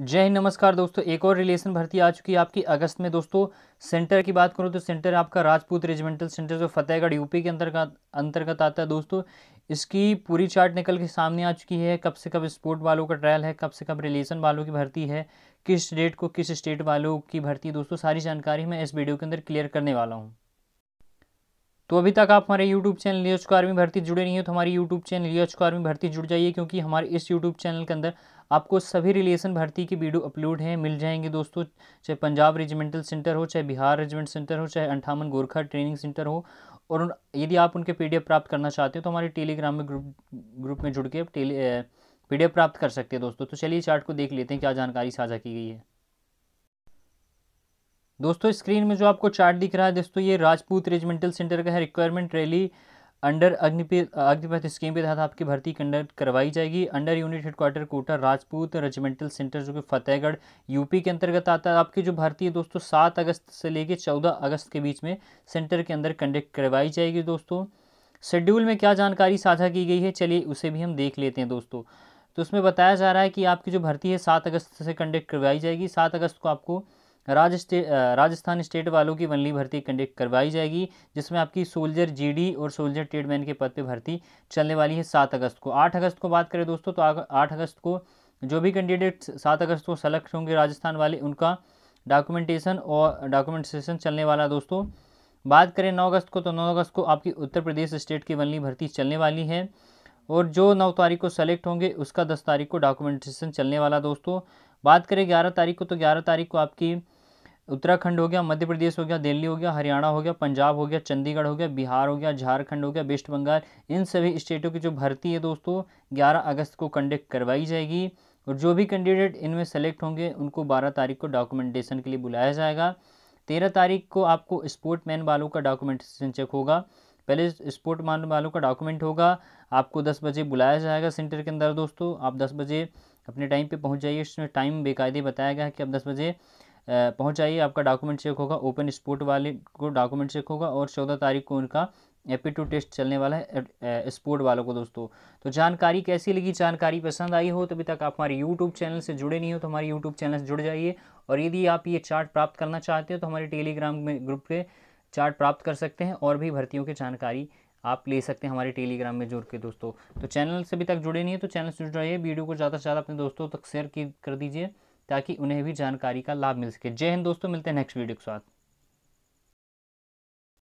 जय हिंद नमस्कार दोस्तों एक और रिलेशन भर्ती आ चुकी है आपकी अगस्त में दोस्तों सेंटर की बात करूँ तो सेंटर आपका राजपूत रेजिमेंटल सेंटर जो फतेहगढ़ यूपी के अंतर्गत अंतर्गत आता है दोस्तों इसकी पूरी चार्ट निकल के सामने आ चुकी है कब से कब स्पोर्ट वालों का ट्रायल है कब से कब रिलेशन वालों की भर्ती है किस डेट को किस स्टेट वालों की भर्ती दोस्तों सारी जानकारी मैं इस वीडियो के अंदर क्लियर करने वाला हूँ तो अभी तक आप हमारे YouTube channel Leo H army भर्ती जुड़े नहीं हो तो हमारे YouTube channel Leo H army भर्ती जुड़ जाइए क्योंकि हमारे इस यूट्यूब चैनल के अंदर आपको सभी रिलेशन भर्ती की वीडियो अपलोड हैं मिल जाएंगे दोस्तों चाहे पंजाब रेजिमेंटल सेंटर हो चाहे बिहार रेजिमेंट सेंटर हो चाहे अंठावन गोरखा ट्रेनिंग सेंटर हो और यदि आप उनके पी प्राप्त करना चाहते हो तो हमारे टेलीग्राम में ग्रुप ग्रुप में जुड़ के टेली पी प्राप्त कर सकते हैं दोस्तों तो चलिए चार्ट को देख लेते हैं क्या जानकारी साझा की गई है दोस्तों स्क्रीन में जो आपको चार्ट दिख रहा है दोस्तों ये राजपूत रेजिमेंटल सेंटर का है requirement rally under Agnipath Agnipath scheme के तहत आपकी भर्ती कंडक्ट करवाई जाएगी under unit headquarter Kota Rajput regimental centre जो कि फतेहगढ़ यूपी के अंतर्गत आता है आपकी जो भर्ती है दोस्तों सात अगस्त से लेकर चौदह अगस्त के बीच में सेंटर के अंदर कंडक्ट करवाई जाएगी दोस्तों शेड्यूल में क्या जानकारी साझा की गई है चलिए उसे भी हम देख लेते हैं दोस्तों तो उसमें बताया जा रहा है कि आपकी जो भर्ती है सात अगस्त से कंडक्ट करवाई जाएगी सात अगस्त को आपको राजस्थे राजस्थान स्टेट वालों की वनली भर्ती कंडक्ट करवाई जाएगी जिसमें आपकी सोल्जर जीडी और सोल्जर ट्रेडमैन के पद पे भर्ती चलने वाली है सात अगस्त को आठ अगस्त को बात करें दोस्तों तो आठ अगस्त को जो भी कैंडिडेट सात अगस्त को सेलेक्ट होंगे राजस्थान वाले उनका डॉक्यूमेंटेशन और डॉक्यूमेंटेशन चलने वाला दोस्तों बात करें नौ अगस्त को तो नौ अगस्त को आपकी उत्तर प्रदेश स्टेट की वनली भर्ती चलने वाली है और जो नौ तारीख को सेलेक्ट होंगे उसका दस तारीख को डॉक्यूमेंटेशन चलने वाला दोस्तों बात करें ग्यारह तारीख को तो ग्यारह तारीख को आपकी उत्तराखंड हो गया मध्य प्रदेश हो गया दिल्ली हो गया हरियाणा हो गया पंजाब हो गया चंडीगढ़ हो गया बिहार हो गया झारखंड हो गया वेस्ट बंगाल इन सभी स्टेटों की जो भर्ती है दोस्तों ग्यारह अगस्त को कंडक्ट करवाई जाएगी और जो भी कैंडिडेट इनमें सेलेक्ट होंगे उनको बारह तारीख को डॉक्यूमेंटेशन के लिए बुलाया जाएगा तेरह तारीख को आपको स्पोर्ट मैन वालों का डॉक्यूमेंटेशन चेक होगा पहले स्पोर्ट मैन वालों का डॉक्यूमेंट होगा आपको दस बजे बुलाया जाएगा सेंटर के अंदर दोस्तों आप दस बजे अपने टाइम पे पहुंच जाइए इसमें टाइम बेकायदे बताया गया है कि आप दस बजे पहुँच जाइए आपका डॉक्यूमेंट चेक होगा ओपन स्पोर्ट वाले को डॉक्यूमेंट चेक होगा और चौदह तारीख को उनका एपी टू टेस्ट चलने वाला है स्पोर्ट वालों को दोस्तों तो जानकारी कैसी लगी जानकारी पसंद आई हो तो अभी तक आप हमारे यूट्यूब चैनल से जुड़े नहीं हो तो हमारे यूट्यूब चैनल से जुड़ जाइए और यदि आप ये चार्ट प्राप्त करना चाहते हो तो हमारे टेलीग्राम में ग्रुप के चार्ट प्राप्त कर सकते हैं और भी भर्तियों की जानकारी आप ले सकते हैं हमारे टेलीग्राम में जुड़ के दोस्तों तो चैनल से अभी तक जुड़े नहीं है तो चैनल से जुड़ जाइए वीडियो को ज़्यादा से ज़्यादा अपने दोस्तों तक शेयर कर दीजिए ताकि उन्हें भी जानकारी का लाभ मिल सके जय हिंद दोस्तों मिलते हैं नेक्स्ट वीडियो के साथ